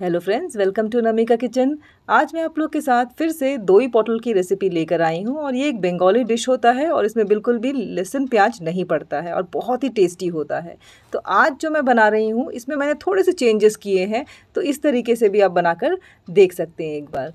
hello friends welcome to Namika kitchen आज मैं आप लोग के साथ फिर से दोई पोटल की रेसिपी लेकर आई हूँ और ये एक बंगाली डिश होता है और इसमें बिल्कुल भी लहसुन प्याज नहीं पड़ता है और बहुत ही टेस्टी होता है तो आज जो मैं बना रही हूँ इसमें मैंने थोड़े से चेंजेस किए हैं तो इस तरीके से भी आप बनाकर देख सकते हैं एक बार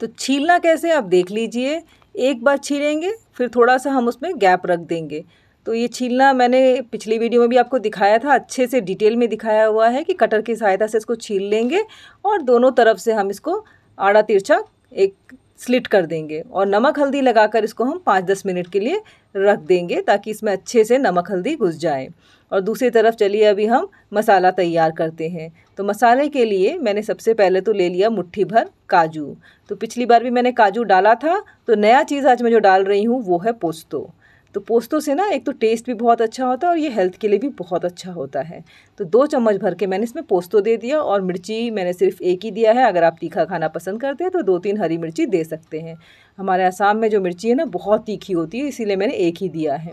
तो छीलना कैसे आप देख लीजिए एक बार छीलेंगे फिर थोड़ा सा हम उसमें गैप रख देंगे तो ये छीलना मैंने पिछली वीडियो में भी आपको दिखाया था अच्छे से डिटेल में दिखाया हुआ है कि कटर की सहायता से इसको छील लेंगे और दोनों तरफ से हम इसको आड़ा तिरछा एक स्लिट कर देंगे और नमक हल्दी लगाकर इसको हम पाँच दस मिनट के लिए रख देंगे ताकि इसमें अच्छे से नमक हल्दी घुस जाए और दूसरी तरफ चलिए अभी हम मसाला तैयार करते हैं तो मसाले के लिए मैंने सबसे पहले तो ले लिया मुट्ठी भर काजू तो पिछली बार भी मैंने काजू डाला था तो नया चीज़ आज मैं जो डाल रही हूँ वो है पोस्तो तो पोस्तों से ना एक तो टेस्ट भी बहुत अच्छा होता है और ये हेल्थ के लिए भी बहुत अच्छा होता है तो दो चम्मच भर के मैंने इसमें पोस्तों दे दिया और मिर्ची मैंने सिर्फ एक ही दिया है अगर आप तीखा खाना पसंद करते हैं तो दो तीन हरी मिर्ची दे सकते हैं हमारे आसाम में जो मिर्ची है ना बहुत तीखी होती है इसीलिए मैंने एक ही दिया है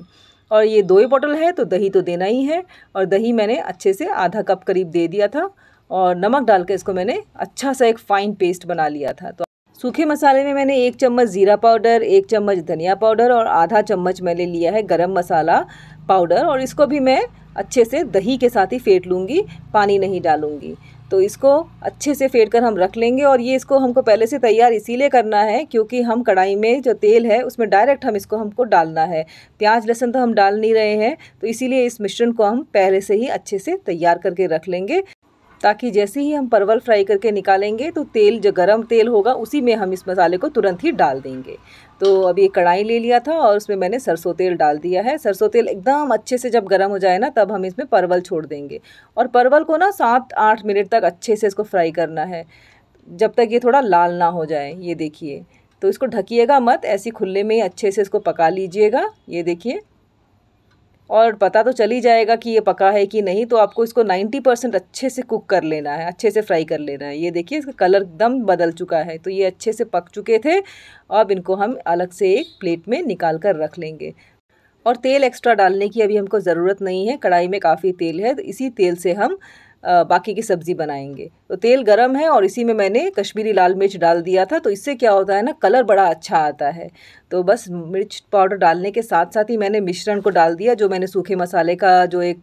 और ये दो ही बॉटल है तो दही तो देना ही है और दही मैंने अच्छे से आधा कप करीब दे दिया था और नमक डाल के इसको मैंने अच्छा सा एक फ़ाइन पेस्ट बना लिया था तो सूखे मसाले में मैंने एक चम्मच ज़ीरा पाउडर एक चम्मच धनिया पाउडर और आधा चम्मच मैंने लिया है गरम मसाला पाउडर और इसको भी मैं अच्छे से दही के साथ ही फेंट लूँगी पानी नहीं डालूँगी तो इसको अच्छे से फेंट कर हम रख लेंगे और ये इसको हमको पहले से तैयार इसीलिए करना है क्योंकि हम कढ़ाई में जो तेल है उसमें डायरेक्ट हम इसको हमको डालना है प्याज लहसुन तो हम डाल नहीं रहे हैं तो इसीलिए इस मिश्रण को हम पहले से ही अच्छे से तैयार करके रख लेंगे ताकि जैसे ही हम परवल फ्राई करके निकालेंगे तो तेल जो गर्म तेल होगा उसी में हम इस मसाले को तुरंत ही डाल देंगे तो अभी एक कढ़ाई ले लिया था और उसमें मैंने सरसों तेल डाल दिया है सरसों तेल एकदम अच्छे से जब गर्म हो जाए ना तब हम इसमें परवल छोड़ देंगे और परवल को ना सात आठ मिनट तक अच्छे से इसको फ्राई करना है जब तक ये थोड़ा लाल ना हो जाए ये देखिए तो इसको ढकीयेगा मत ऐसी खुले में ही अच्छे से इसको पका लीजिएगा ये देखिए और पता तो चल ही जाएगा कि ये पका है कि नहीं तो आपको इसको 90 परसेंट अच्छे से कुक कर लेना है अच्छे से फ्राई कर लेना है ये देखिए इसका कलर एकदम बदल चुका है तो ये अच्छे से पक चुके थे अब इनको हम अलग से एक प्लेट में निकाल कर रख लेंगे और तेल एक्स्ट्रा डालने की अभी हमको ज़रूरत नहीं है कढ़ाई में काफ़ी तेल है तो इसी तेल से हम बाकी की सब्ज़ी बनाएंगे तो तेल गरम है और इसी में मैंने कश्मीरी लाल मिर्च डाल दिया था तो इससे क्या होता है ना कलर बड़ा अच्छा आता है तो बस मिर्च पाउडर डालने के साथ साथ ही मैंने मिश्रण को डाल दिया जो मैंने सूखे मसाले का जो एक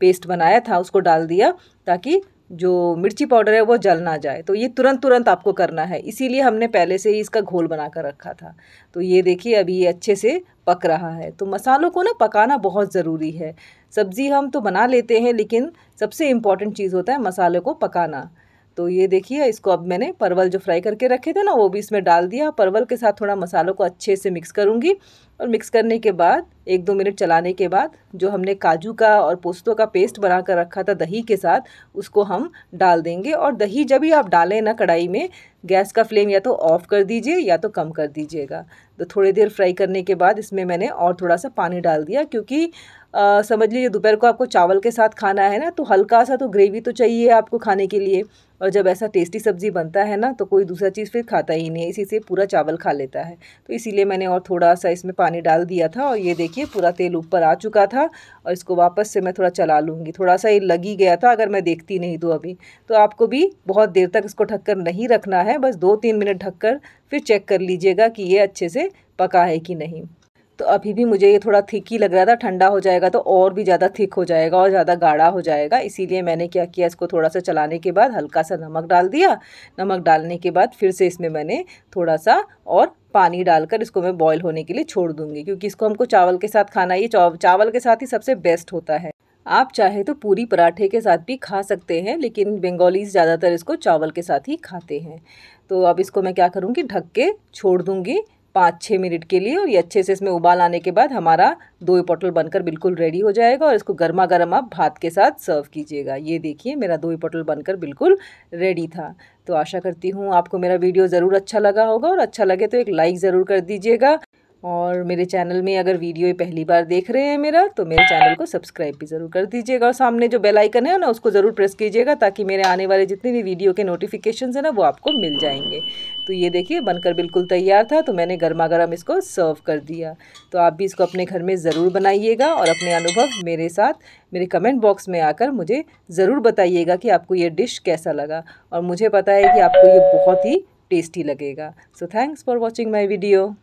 पेस्ट बनाया था उसको डाल दिया ताकि जो मिर्ची पाउडर है वो जल ना जाए तो ये तुरंत तुरंत आपको करना है इसीलिए हमने पहले से ही इसका घोल बना कर रखा था तो ये देखिए अभी ये अच्छे से पक रहा है तो मसालों को ना पकाना बहुत ज़रूरी है सब्ज़ी हम तो बना लेते हैं लेकिन सबसे इम्पॉर्टेंट चीज़ होता है मसालों को पकाना तो ये देखिए इसको अब मैंने परवल जो फ्राई करके रखे थे ना वो भी इसमें डाल दिया परवल के साथ थोड़ा मसालों को अच्छे से मिक्स करूँगी और मिक्स करने के बाद एक दो मिनट चलाने के बाद जो हमने काजू का और पोस्तों का पेस्ट बना कर रखा था दही के साथ उसको हम डाल देंगे और दही जब भी आप डालें ना कढ़ाई में गैस का फ्लेम या तो ऑफ़ कर दीजिए या तो कम कर दीजिएगा तो थोड़ी देर फ्राई करने के बाद इसमें मैंने और थोड़ा सा पानी डाल दिया क्योंकि आ, समझ लीजिए दोपहर को आपको चावल के साथ खाना है ना तो हल्का सा तो ग्रेवी तो चाहिए आपको खाने के लिए और जब ऐसा टेस्टी सब्ज़ी बनता है ना तो कोई दूसरा चीज़ फिर खाता ही नहीं है इसी से पूरा चावल खा लेता है तो इसीलिए मैंने और थोड़ा सा इसमें पानी डाल दिया था और ये देखिए पूरा तेल ऊपर आ चुका था और इसको वापस से मैं थोड़ा चला लूँगी थोड़ा सा ये लग ही गया था अगर मैं देखती नहीं तो अभी तो आपको भी बहुत देर तक इसको ढककर नहीं रखना है बस दो तीन मिनट ढककर फिर चेक कर लीजिएगा कि ये अच्छे से पका है कि नहीं तो अभी भी मुझे ये थोड़ा थिक ही लग रहा था ठंडा हो जाएगा तो और भी ज़्यादा थिक हो जाएगा और ज़्यादा गाढ़ा हो जाएगा इसीलिए मैंने क्या किया इसको थोड़ा सा चलाने के बाद हल्का सा नमक डाल दिया नमक डालने के बाद फिर से इसमें मैंने थोड़ा सा और पानी डालकर इसको मैं बॉईल होने के लिए छोड़ दूँगी क्योंकि इसको हमको चावल के साथ खाना ये चावल के साथ ही सबसे बेस्ट होता है आप चाहे तो पूरी पराठे के साथ भी खा सकते हैं लेकिन बंगालीज ज़्यादातर इसको चावल के साथ ही खाते हैं तो अब इसको मैं क्या करूँगी ढक के छोड़ दूँगी पाँच छः मिनट के लिए और ये अच्छे से इसमें उबाल आने के बाद हमारा दोई पोटल बनकर बिल्कुल रेडी हो जाएगा और इसको गर्मा गर्म आप भात के साथ सर्व कीजिएगा ये देखिए मेरा दोई पोटल बनकर बिल्कुल रेडी था तो आशा करती हूँ आपको मेरा वीडियो ज़रूर अच्छा लगा होगा और अच्छा लगे तो एक लाइक ज़रूर कर दीजिएगा और मेरे चैनल में अगर वीडियो पहली बार देख रहे हैं मेरा तो मेरे चैनल को सब्सक्राइब भी ज़रूर कर दीजिएगा और सामने जो बेल आइकन है ना उसको ज़रूर प्रेस कीजिएगा ताकि मेरे आने वाले जितने भी वीडियो के नोटिफिकेशन है ना वो आपको मिल जाएंगे तो ये देखिए बनकर बिल्कुल तैयार था तो मैंने गर्मा गर्म इसको सर्व कर दिया तो आप भी इसको अपने घर में ज़रूर बनाइएगा और अपने अनुभव मेरे साथ मेरे कमेंट बॉक्स में आकर मुझे ज़रूर बताइएगा कि आपको ये डिश कैसा लगा और मुझे पता है कि आपको ये बहुत ही टेस्टी लगेगा so thanks for watching my video